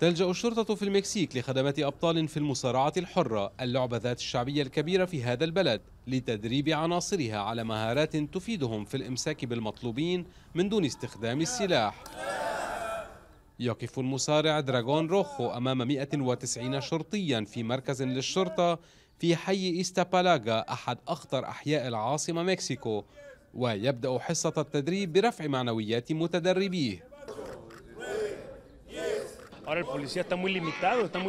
تلجأ الشرطة في المكسيك لخدمات أبطال في المصارعة الحرة اللعبة ذات الشعبية الكبيرة في هذا البلد لتدريب عناصرها على مهارات تفيدهم في الإمساك بالمطلوبين من دون استخدام السلاح يقف المصارع دراغون روخو أمام 190 شرطيا في مركز للشرطة في حي إستابالاغا أحد أخطر أحياء العاصمة مكسيكو ويبدأ حصة التدريب برفع معنويات متدربيه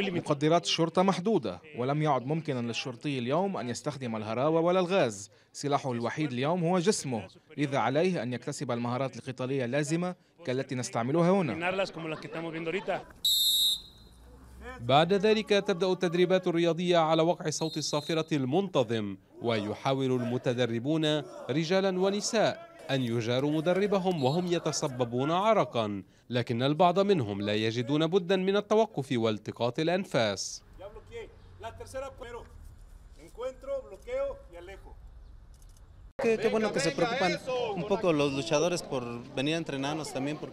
مقدرات الشرطة محدودة ولم يعد ممكنا للشرطي اليوم أن يستخدم الهراوة ولا الغاز سلاحه الوحيد اليوم هو جسمه لذا عليه أن يكتسب المهارات القتالية اللازمة كالتي نستعملها هنا بعد ذلك تبدأ التدريبات الرياضية على وقع صوت الصافرة المنتظم ويحاول المتدربون رجالا ونساء أن يجاروا مدربهم وهم يتسببون عرقا لكن البعض منهم لا يجدون بدا من التوقف والتقاط الأنفاس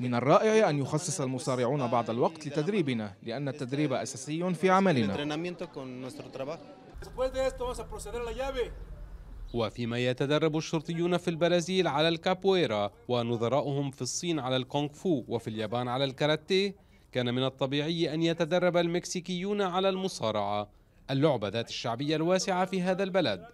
من الرائع أن يخصص المصارعون بعض الوقت لتدريبنا لأن التدريب أساسي في عملنا وفيما يتدرب الشرطيون في البرازيل على الكابويرا ونظراؤهم في الصين على الكونغ فو وفي اليابان على الكاراتيه كان من الطبيعي أن يتدرب المكسيكيون على المصارعة اللعبة ذات الشعبية الواسعة في هذا البلد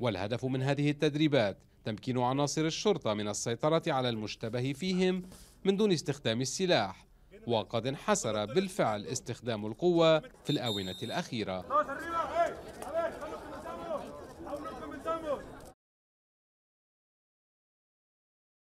والهدف من هذه التدريبات تمكين عناصر الشرطة من السيطرة على المشتبه فيهم من دون استخدام السلاح وقد انحسر بالفعل استخدام القوة في الآونة الأخيرة